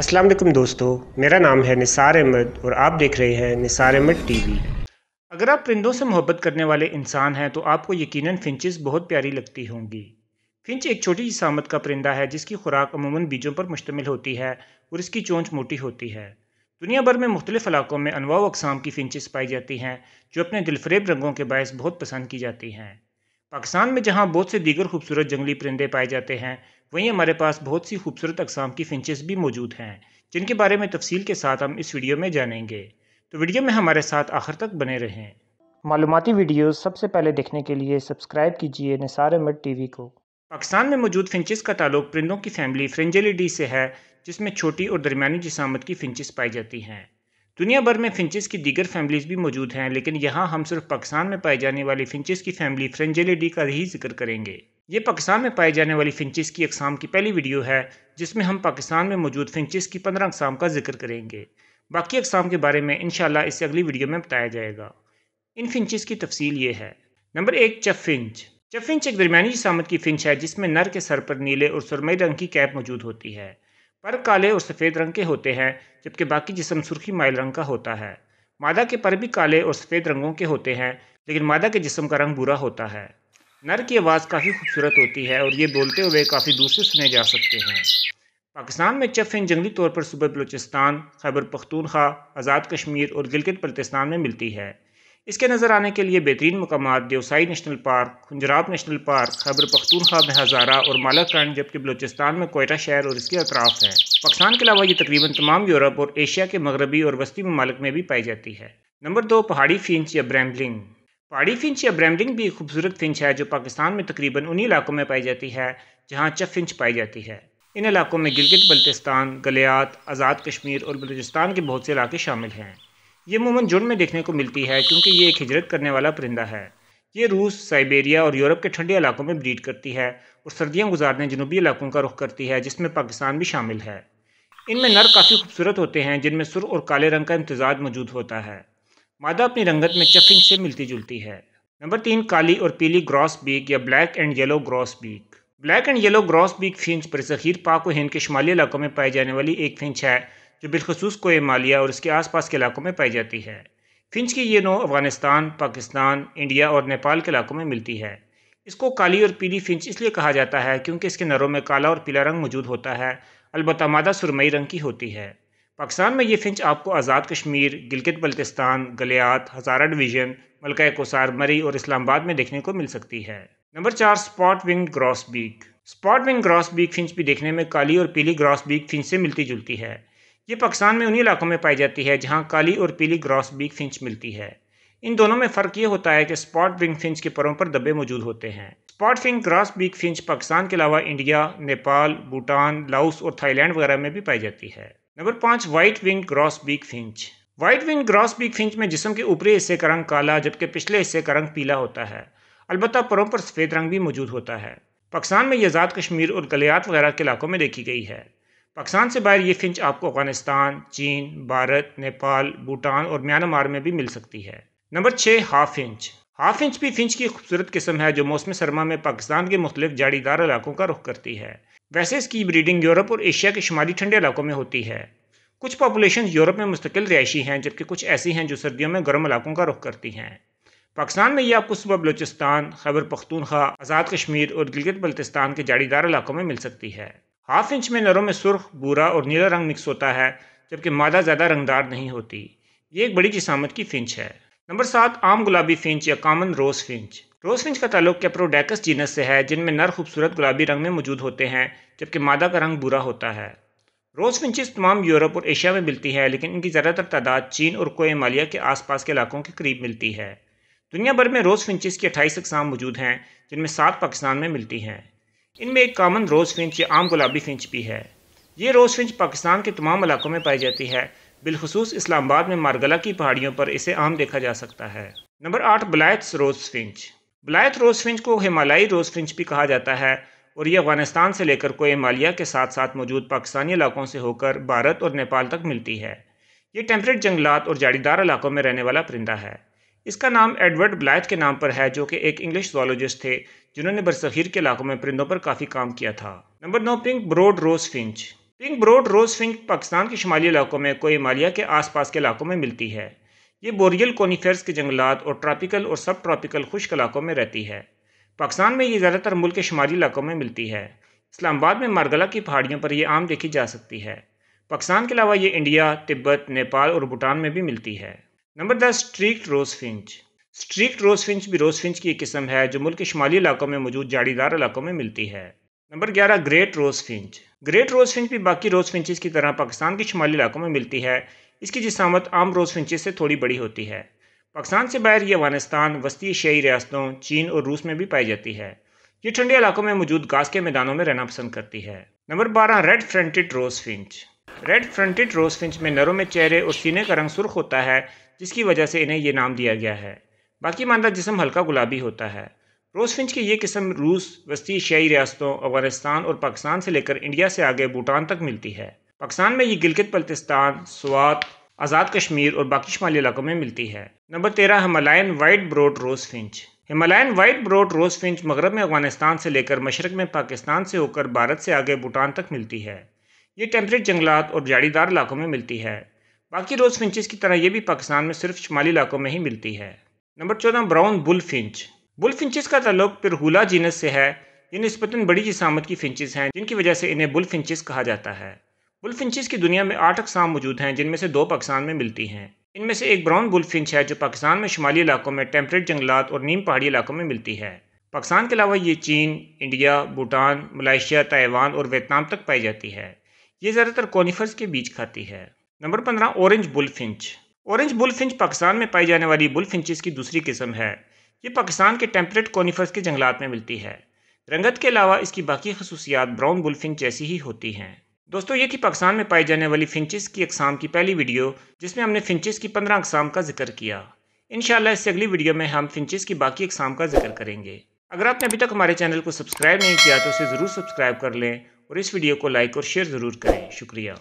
अस्सलाम वालेकुम दोस्तों मेरा नाम है निसार अहमद और आप देख रहे हैं निसार अहमद टीवी अगर आप परिंदों से मोहब्बत करने वाले इंसान हैं तो आपको यकीनन फिंचेस बहुत प्यारी लगती होंगी फिंच एक छोटी सी सामत का परिंदा है जिसकी खुराक अमूमन बीजों पर मुश्तमिल होती है और इसकी चोंच मोटी होती है दुनिया भर में मुख्तलिफ इलाकों में अनवा अकसाम की फिंचेस पाई जाती हैं जो अपने दिलफरेब रंगों के बायस बहुत पसंद की जाती हैं पाकिस्तान में जहाँ बहुत से दीगर खूबसूरत जंगली परिंदे पाए जाते हैं वहीं हमारे पास बहुत सी खूबसूरत अकसाम की फिंचेस भी मौजूद हैं जिनके बारे में तफसील के साथ हम इस वीडियो में जानेंगे तो वीडियो में हमारे साथ आखिर तक बने रहें मालूमती वीडियो सबसे पहले देखने के लिए सब्सक्राइब कीजिए निसार अहमद टीवी को पाकिस्तान में मौजूद फिंचेस का ताल्लुक परिंदों की फैमिली फ्रेंजेलिडी से है जिसमें छोटी और दरमियानी जिसामत की फिंचेस पाई जाती हैं दुनिया भर में फिंचेस की दीगर फैमिलीज़ भी मौजूद हैं लेकिन यहाँ हम सिर्फ पाकिस्तान में पाई जाने वाली फिंचेस की फैमिली फ्रेंजेलिडी का ही जिक्र करेंगे ये पाकिस्तान में पाई जाने वाली फिंचिस की अकसाम की पहली वीडियो है जिसमें हम पाकिस्तान में मौजूद फिंचिस की पंद्रह अकसाम का जिक्र करेंगे बाकी अकसाम के बारे में इनशाला इसे अगली वीडियो में बताया जाएगा इन फिंचिस की तफसील ये है नंबर एक चफ फिंच चफ फिंच एक दरमियानी जिसामत की फिंच है जिसमें नर के सर पर नीले और सुरमई रंग की कैप मौजूद होती है पर काले और सफ़ेद रंग के होते हैं जबकि बाकी जिसम सुर्खी माइल रंग का होता है मादा के पर भी काले और सफ़ेद रंगों के होते हैं लेकिन मादा के जिसम का रंग बुरा होता है नर की आवाज़ काफ़ी खूबसूरत होती है और ये बोलते हुए काफ़ी दूर से सुने जा सकते हैं पाकिस्तान में चफिन जंगली तौर पर सुबह बलूचिस्तान खैबर पख्तूनखा आज़ाद कश्मीर और गिलगित बल्तिस्तान में मिलती है इसके नज़र आने के लिए बेहतरीन मकाम Deosai national park Khunjerab national park Khyber Pakhtunkhwa में हज़ारा और मालाखंड जबकि बलूचिस्तान में कोयटा शहर और इसके अतराफ़ है पाकिस्तान के अलावा ये तकरीबन तमाम यूरोप और एशिया के मगरबी और वस्ती ममालिक में भी पाई जाती है नंबर दो पहाड़ी फिंच या ब्रैम्बलिंग पहाड़ी फिंच या ब्रैमलिंग भी खूबसूरत फिंच है जो पाकिस्तान में तकरीबन उन्हीं इलाकों में पाई जाती है जहाँ चफ फिंच पाई जाती है इन इलाकों में गिलगित बल्तिस्तान गलियात आज़ाद कश्मीर और बलूचिस्तान के बहुत से इलाके शामिल हैं ये मूमन जुड़ में देखने को मिलती है क्योंकि ये एक हिजरत करने वाला परिंदा है ये रूस साइबेरिया और यूरोप के ठंडे इलाकों में ब्रीड करती है और सर्दियाँ गुजारने जनूबी इलाकों का रुख करती है जिसमें पाकिस्तान भी शामिल है इनमें नर काफ़ी खूबसूरत होते हैं जिनमें सुर और काले रंग का इम्तजाज मौजूद होता है मादा अपनी रंगत में चफिंग से मिलती जुलती है नंबर तीन काली और पीली ग्रॉस बीक या black and yellow grosbeak black and yellow grosbeak finch बरसीर पाक और हिंद के शुमाली इलाकों में पाई जाने वाली एक फिंच है जो बिलखसूस कोए मालिया और इसके आसपास के इलाकों में पाई जाती है फिंच की ये नो अफगानिस्तान पाकिस्तान इंडिया और नेपाल के इलाकों में मिलती है इसको काली और पीली फिंच इसलिए कहा जाता है क्योंकि इसके नरों में काला और पीला रंग मौजूद होता है अलबत् मादा सुरमई रंग की होती है पाकिस्तान में ये फिंच आपको आज़ाद कश्मीर गिलगित बल्तिस्तान गलियात हज़ारा डिवीज़न मलका कोसार मरी और इस्लामाबाद में देखने को मिल सकती है नंबर चार spot wing grosbeak spot wing grosbeak finch भी देखने में काली और पीली ग्रॉस बीक फिंच से मिलती जुलती है ये पाकिस्तान में उन्हीं इलाकों में पाई जाती है जहाँ काली और पीली ग्रॉस बीक फिंच मिलती है इन दोनों में फ़र्क ये होता है कि स्पॉट विंग फिंच के परों पर दबे मौजूद होते हैं spot wing grosbeak finch Pakistan के अलावा इंडिया नेपाल भूटान लाउस और थाईलैंड वगैरह में भी पाई जाती है नंबर पाँच white wing grosbeak finch white wing grosbeak finch में जिसम के ऊपरी हिस्से का रंग काला जबकि पिछले हिस्से का रंग पीला होता है अलबत्त परों पर सफ़ेद रंग भी मौजूद होता है पाकिस्तान में यजाद कश्मीर और गलियात वगैरह के इलाकों में देखी गई है पाकिस्तान से बाहर ये फिंच आपको अफगानिस्तान चीन भारत नेपाल भूटान और म्यांमार में भी मिल सकती है नंबर छः हाफ इंच हाफ इंच भी फिंच की खूबसूरत किस्म है जो मौसम सरमा में पाकिस्तान के मुख्तलिफ जाड़ीदार इलाकों का रुख करती है वैसे इसकी ब्रीडिंग यूरोप और एशिया के शुमाली ठंडे इलाकों में होती है कुछ पॉपुलेशन यूरोप में मुस्तकिल रिहायशी हैं जबकि कुछ ऐसी हैं जो सर्दियों में गर्म इलाकों का रुख करती हैं पाकिस्तान में यह आपको सुबह बलोचिस्तान खैबर पख्तूनखा आज़ाद कश्मीर और गिलगित बल्तिस्तान के जाड़ीदार इलाकों में मिल सकती है हाफ इंच में नरों में सुर्ख बूरा और नीला रंग मिक्स होता है जबकि मादा ज़्यादा रंगदार नहीं होती ये एक बड़ी जिसामत की फिंच है नंबर सात आम गुलाबी फिंच या common rose finch rose finch का ताल्लुक कैप्रोडेकस जीनस से है जिनमें नर खूबसूरत गुलाबी रंग में मौजूद होते हैं जबकि मादा का रंग बुरा होता है रोज फिंचेस तमाम यूरोप और एशिया में मिलती है लेकिन इनकी ज़्यादातर तादाद चीन और कोए मालिया के आसपास के इलाकों के करीब मिलती है दुनिया भर में रोज फिंचज़ की अट्ठाईस अकसाम मौजूद हैं जिनमें सात पाकिस्तान में मिलती हैं इनमें एक कामन रोज फिंच या आम गुलाबी फिंच भी है ये रोज फिंच पाकिस्तान के तमाम इलाकों में पाई जाती है बिलखसूस इस्लामाबाद में मारगला की पहाड़ियों पर इसे आम देखा जा सकता है नंबर आठ ब्लैथ रोज फिंच ब्लैथ रोज फिंच को हिमालयी रोज फिंच भी कहा जाता है और ये अफगानिस्तान से लेकर कोई हिमालय के साथ साथ मौजूद पाकिस्तानी इलाकों से होकर भारत और नेपाल तक मिलती है ये टेम्परेट जंगलात और जाड़ीदार इलाकों में रहने वाला परिंदा है इसका नाम एडवर्ड ब्लैथ के नाम पर है जो कि एक इंग्लिश जोलॉजिस्ट थे जिन्होंने बरसीर के इलाकों में परिंदों पर काफ़ी काम किया था नंबर नौ pink browed rose finch pink browed rose finch Pakistan के शुमाली इलाकों में कोई मालिया के आसपास के इलाकों में मिलती है ये बोरियल कोनीफेयर्स के जंगलात और ट्रॉपिकल और सब ट्रॉपिकल खुश्क इलाकों में रहती है पाकिस्तान में ये ज़्यादातर मुल्क के शुमाली इलाकों में मिलती है इस्लामाबाद में मारगला की पहाड़ियों पर यह आम देखी जा सकती है पाकिस्तान के अलावा ये इंडिया तिब्बत नेपाल और भूटान में भी मिलती है नंबर दस streaked rose finch streaked rose finch भी रोज फिंच की एक किस्म है जो मुल्क के शुमाली इलाकों में मौजूद जाड़ीदार इलाकों में मिलती है नंबर ग्यारह great rose finch great rose finch भी बाकी रोज फिंचज़ की तरह पाकिस्तान के शुमाली इलाकों में मिलती है इसकी जिसामत आम रोज फिंचेस से थोड़ी बड़ी होती है पाकिस्तान से बाहर ये अफगानिस्तान वस्ती एशियाई रियासतों चीन और रूस में भी पाई जाती है ये ठंडे इलाकों में मौजूद घास के मैदानों में रहना पसंद करती है नंबर बारह red fronted rose finch red fronted rose finch में नरों में चेहरे और सीने का रंग सुर्ख होता है जिसकी वजह से इन्हें यह नाम दिया गया है बाकी मानदा जिसम हल्का गुलाबी होता है रोज फिंच की ये किस्म रूस वस्ती एशियाई रियासतों अफगानिस्तान और पाकिस्तान से लेकर इंडिया से आगे भूटान तक मिलती है पाकिस्तान में ये गिलगित बल्तिस्तान स्वात आज़ाद कश्मीर और बाकी शुमाली इलाकों में मिलती है नंबर तेरह Himalayan white browed rose finch Himalayan white browed rose finch मगरब में अफगानिस्तान से लेकर मशरक में पाकिस्तान से होकर भारत से आगे भूटान तक मिलती है ये टेम्परेट जंगलात और जाड़ीदार इलाकों में मिलती है बाकी रोज फिंचज़ की तरह ये भी पाकिस्तान में सिर्फ शुमाली इलाकों में ही मिलती है नंबर चौदह ब्राउन बुल फिंच बुलफिंचेस का तल्लुक पिरहुला जीनस से है ये नस्बता बड़ी जिसामत की फिंचज हैं जिनकी वजह से इन्हें बुलफिंचेस कहा जाता है बुलफिंचेस की दुनिया में आठ अकसाम मौजूद हैं जिनमें से दो पाकिस्तान में मिलती हैं इनमें से एक ब्राउन बुलफिंच है जो पाकिस्तान में शुमाली इलाकों में टेम्परेट जंगलात और नीम पहाड़ी इलाकों में मिलती है पाकिस्तान के अलावा ये चीन इंडिया भूटान मलाइशिया ताइवान और वियतनाम तक पाई जाती है ये ज़्यादातर कोनीफर्स के बीच खाती है नंबर पंद्रह orange bullfinch orange bullfinch Pakistan में पाई जाने वाली बुलफिंचेस की दूसरी किस्म है ये पाकिस्तान के टेम्परेट कोनीफर्स के जंगलात में मिलती है रंगत के अलावा इसकी बाकी खसूसियात ब्राउन बुलफिन जैसी ही होती हैं दोस्तों ये थी पाकिस्तान में पाई जाने वाली फिंचिस की अकसाम की पहली वीडियो जिसमें हमने फिंचिस की पंद्रह अकसाम का जिक्र किया इन इससे अगली वीडियो में हम फिंचिस की बाकी अकसाम का जिक्र करेंगे अगर आपने अभी तक हमारे चैनल को सब्सक्राइब नहीं किया तो उसे ज़रूर सब्सक्राइब कर लें और इस वीडियो को लाइक और शेयर ज़रूर करें शुक्रिया